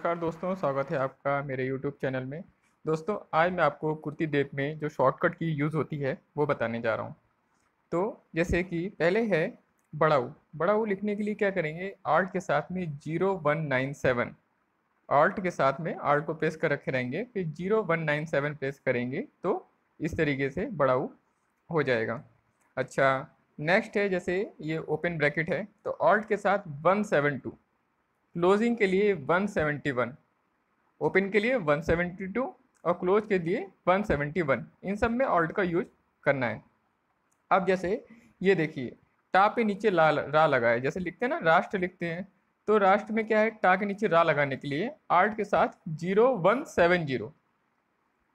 नमस्कार दोस्तों स्वागत है आपका मेरे YouTube चैनल में दोस्तों आज मैं आपको कुर्ती डेप में जो शॉर्टकट की यूज़ होती है वो बताने जा रहा हूँ तो जैसे कि पहले है बड़ाऊ बड़ाऊ लिखने के लिए क्या करेंगे आर्ट के साथ में zero one nine seven alt के साथ में आर्ट को प्रेस कर रखे रहेंगे फिर zero one nine seven press करेंगे तो इस तरीके से बड़ाऊ हो जाएगा अच्छा नेक्स्ट है जैसे ये ओपन ब्रैकेट है तो आर्ट के साथ वन सेवन टू क्लोजिंग के लिए 171 ओपन के लिए 172 और क्लोज के लिए 171 इन सब में ऑल्ट का यूज करना है अब जैसे ये देखिए टा पे नीचे ला रा लगा है जैसे लिखते हैं ना राष्ट्र लिखते हैं तो राष्ट्र में क्या है टा के नीचे रा लगाने के लिए आर्ट के साथ जीरो वन सेवन जीरो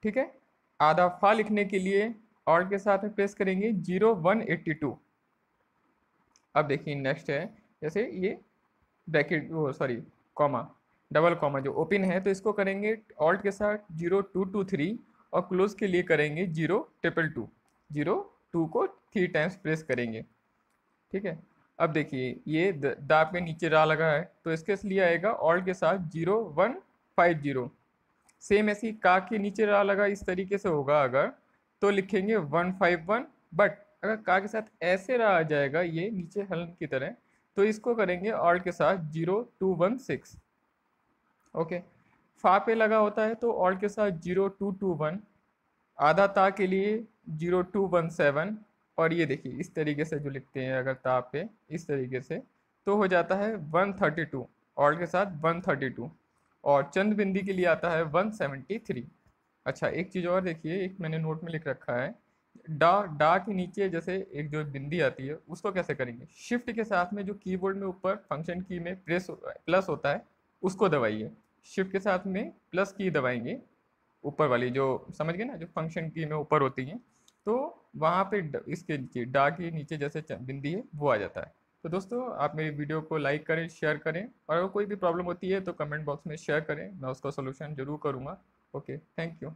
ठीक है आधा फा लिखने के लिए ऑल्ट के साथ में प्रेस करेंगे जीरो वन एट्टी टू अब देखिए नेक्स्ट है जैसे ये ब्रैकेट वो सॉरी कॉमा डबल कॉमा जो ओपन है तो इसको करेंगे ऑल्ट के साथ जीरो टू टू थ्री और क्लोज के लिए करेंगे zero triple two zero two को थ्री टाइम्स प्रेस करेंगे ठीक है अब देखिए ये दाब के नीचे रा लगा है तो इसके लिए आएगा ऑल्ट के साथ zero one five zero same ऐसी का के नीचे रा लगा इस तरीके से होगा अगर तो लिखेंगे वन फाइव वन बट अगर का के साथ ऐसे रहा आ जाएगा ये नीचे हल की तरह तो इसको करेंगे ऑल्ट के साथ zero two one six okay फा पे लगा होता है तो ऑल्ट के साथ जीरो टू टू वन आधा ता के लिए जीरो टू वन सेवन और ये देखिए इस तरीके से जो लिखते हैं अगर ता पे इस तरीके से तो हो जाता है वन थर्टी टू ऑल्ट के साथ वन थर्टी टू और चंद बिंदी के लिए आता है वन सेवेंटी थ्री अच्छा एक चीज़ और देखिए एक मैंने नोट में लिख रखा है डा डा के नीचे जैसे एक जो बिंदी आती है उसको कैसे करेंगे शिफ्ट के साथ में जो कीबोर्ड में ऊपर फंक्शन की में प्रेस प्लस होता है उसको दबाइए शिफ्ट के साथ में प्लस की दबाएंगे ऊपर वाली जो समझ गए ना जो फंक्शन की में ऊपर होती है तो वहाँ पे इसके नीचे डा के नीचे जैसे बिंदी है वो आ जाता है तो दोस्तों आप मेरी वीडियो को लाइक करें शेयर करें और अगर कोई भी प्रॉब्लम होती है तो कमेंट बॉक्स में शेयर करें मैं उसका सोल्यूशन जरूर करूँगा ओके थैंक यू